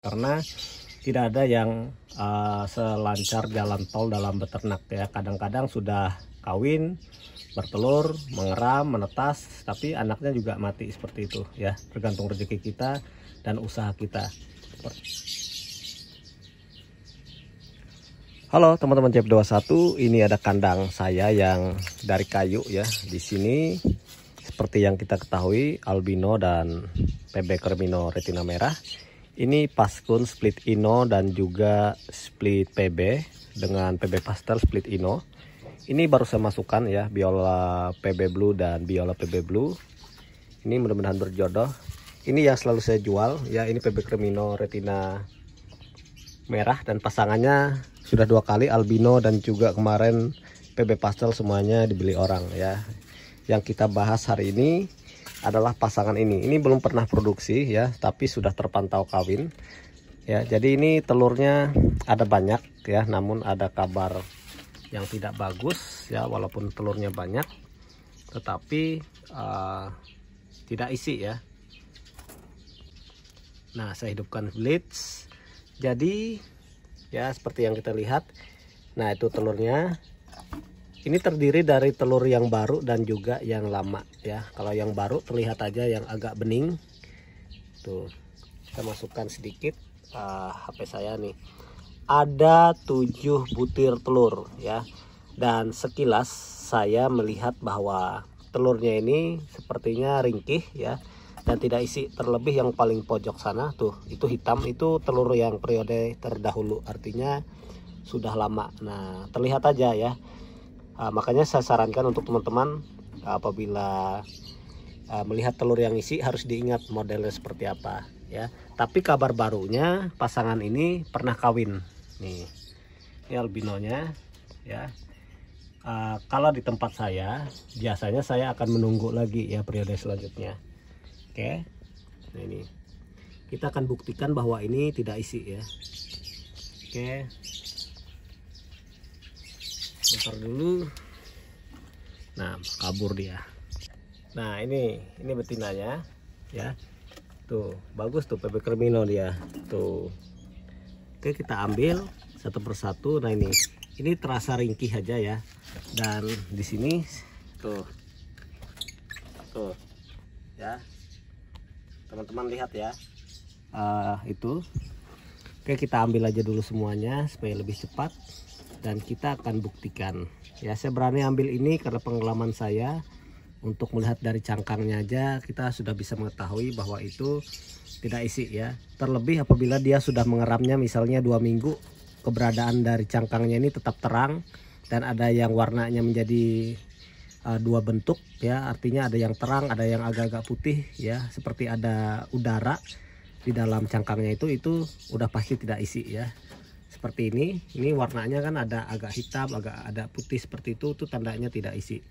karena tidak ada yang uh, selancar jalan tol dalam beternak ya kadang-kadang sudah kawin bertelur mengeram menetas tapi anaknya juga mati seperti itu ya tergantung rezeki kita dan usaha kita Halo teman-teman CF21 ini ada kandang saya yang dari kayu ya di sini seperti yang kita ketahui albino dan PB Kermino retina merah ini Paskun Split Ino dan juga Split PB dengan PB Pastel Split Ino. Ini baru saya masukkan ya biola PB Blue dan biola PB Blue. Ini mudah-mudahan berjodoh. Ini yang selalu saya jual ya ini PB Cremino Retina merah dan pasangannya sudah dua kali albino dan juga kemarin PB Pastel semuanya dibeli orang ya. Yang kita bahas hari ini adalah pasangan ini. Ini belum pernah produksi ya, tapi sudah terpantau kawin. Ya, jadi ini telurnya ada banyak ya, namun ada kabar yang tidak bagus ya, walaupun telurnya banyak tetapi uh, tidak isi ya. Nah, saya hidupkan blitz. Jadi ya seperti yang kita lihat. Nah, itu telurnya ini terdiri dari telur yang baru dan juga yang lama ya. Kalau yang baru terlihat aja yang agak bening. Tuh. Kita masukkan sedikit uh, ah, HP saya nih. Ada 7 butir telur ya. Dan sekilas saya melihat bahwa telurnya ini sepertinya ringkih ya dan tidak isi terlebih yang paling pojok sana tuh itu hitam itu telur yang periode terdahulu artinya sudah lama nah terlihat aja ya uh, makanya saya sarankan untuk teman-teman eh, apabila uh, melihat telur yang isi harus diingat modelnya seperti apa ya tapi kabar barunya pasangan ini pernah kawin nih ini albinonya ya uh, kalau di tempat saya biasanya saya akan menunggu lagi ya periode selanjutnya oke okay. nah ini kita akan buktikan bahwa ini tidak isi ya oke okay bakar dulu nah kabur dia nah ini ini betinanya ya tuh bagus tuh PP kermino dia tuh oke kita ambil satu persatu nah ini ini terasa ringkih aja ya dan di sini tuh tuh ya teman-teman lihat ya uh, itu oke kita ambil aja dulu semuanya supaya lebih cepat dan kita akan buktikan ya saya berani ambil ini karena pengalaman saya untuk melihat dari cangkangnya aja kita sudah bisa mengetahui bahwa itu tidak isi ya terlebih apabila dia sudah mengeramnya misalnya dua minggu keberadaan dari cangkangnya ini tetap terang dan ada yang warnanya menjadi uh, dua bentuk ya artinya ada yang terang ada yang agak-agak putih ya seperti ada udara di dalam cangkangnya itu itu udah pasti tidak isi ya seperti ini ini warnanya kan ada agak hitam agak ada putih seperti itu itu tandanya tidak isi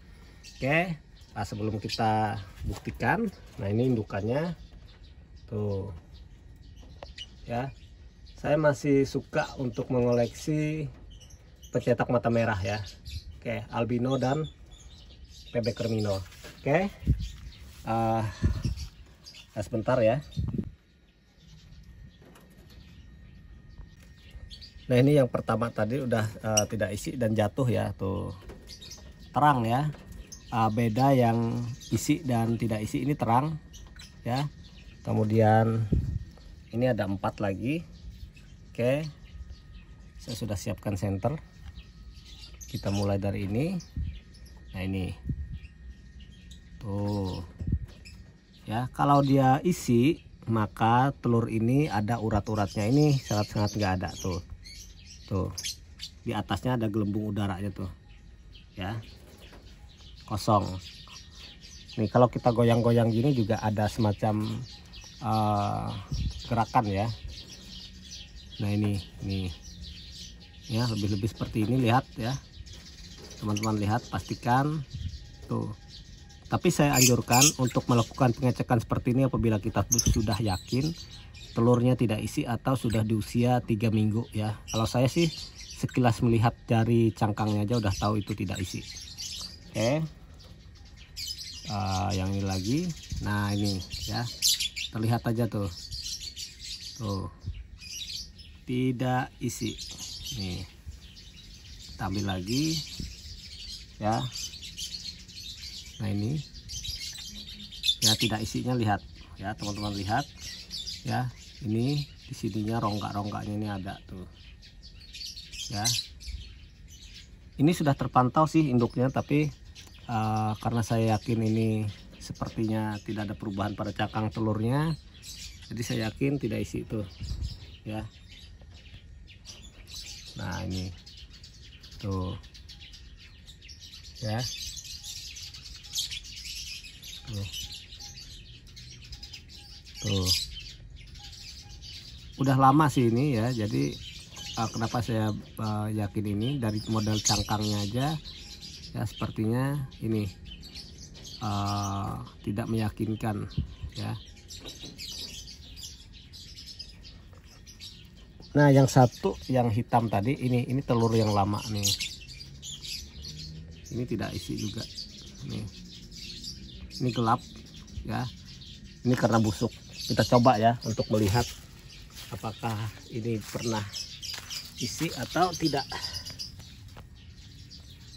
oke nah, sebelum kita buktikan nah ini indukannya tuh ya saya masih suka untuk mengoleksi pencetak mata merah ya oke albino dan PB Kermino oke uh, sebentar ya Nah ini yang pertama tadi udah uh, tidak isi dan jatuh ya tuh terang ya. Uh, beda yang isi dan tidak isi ini terang ya. Kemudian ini ada empat lagi. Oke, saya sudah siapkan center Kita mulai dari ini. Nah ini tuh ya kalau dia isi maka telur ini ada urat-uratnya ini sangat-sangat nggak ada tuh tuh di atasnya ada gelembung udaranya tuh ya kosong nih kalau kita goyang-goyang gini juga ada semacam uh, gerakan ya nah ini nih ya lebih-lebih seperti ini lihat ya teman-teman lihat pastikan tuh tapi saya anjurkan untuk melakukan pengecekan seperti ini apabila kita sudah yakin telurnya tidak isi atau sudah di usia 3 minggu ya. Kalau saya sih sekilas melihat dari cangkangnya aja udah tahu itu tidak isi. Oke. Okay. Uh, eh, yang ini lagi. Nah, ini ya. Terlihat aja tuh. Tuh. Tidak isi. Nih. kita ambil lagi. Ya, nah ini ya tidak isinya lihat ya teman-teman lihat ya ini di sininya rongga-rongganya ini ada tuh ya ini sudah terpantau sih induknya tapi uh, karena saya yakin ini sepertinya tidak ada perubahan pada cakang telurnya jadi saya yakin tidak isi itu ya nah ini tuh ya Tuh. Udah lama sih ini ya, jadi uh, kenapa saya uh, yakin ini dari model cangkangnya aja ya sepertinya ini uh, tidak meyakinkan ya nah yang satu yang hitam tadi ini ini telur yang lama nih ini tidak isi juga nih ini gelap ya ini karena busuk kita coba ya untuk melihat apakah ini pernah isi atau tidak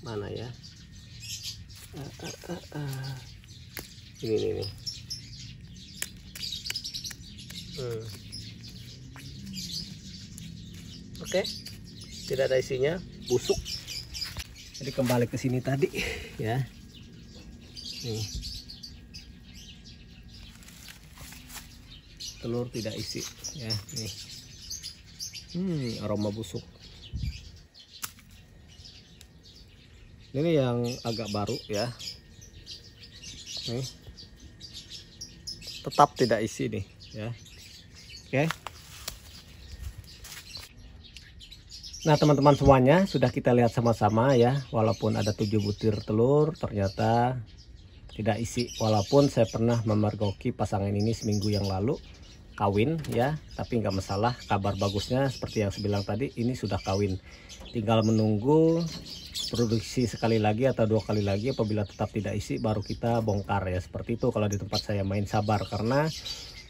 mana ya Ini ini, ini Hmm. oke tidak ada isinya busuk jadi kembali ke sini tadi ya nih telur tidak isi ya nih hmm aroma busuk ini yang agak baru ya nih tetap tidak isi nih ya oke okay. Nah teman-teman semuanya sudah kita lihat sama-sama ya Walaupun ada 7 butir telur ternyata tidak isi Walaupun saya pernah memergoki pasangan ini seminggu yang lalu kawin ya tapi nggak masalah kabar bagusnya seperti yang saya bilang tadi ini sudah kawin tinggal menunggu produksi sekali lagi atau dua kali lagi apabila tetap tidak isi baru kita bongkar ya seperti itu kalau di tempat saya main sabar karena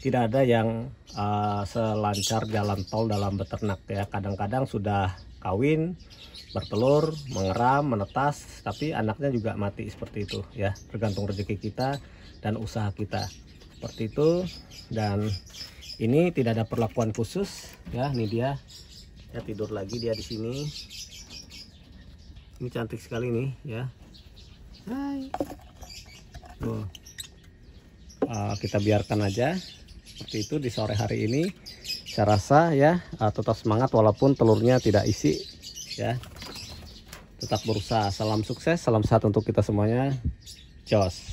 tidak ada yang uh, selancar jalan tol dalam beternak ya kadang-kadang sudah kawin bertelur mengeram menetas tapi anaknya juga mati seperti itu ya tergantung rezeki kita dan usaha kita seperti itu dan ini tidak ada perlakuan khusus ya ini dia ya tidur lagi dia di sini ini cantik sekali nih ya Hai tuh uh, kita biarkan aja seperti itu di sore hari ini saya rasa ya uh, tetap semangat walaupun telurnya tidak isi ya tetap berusaha salam sukses salam sehat untuk kita semuanya Joss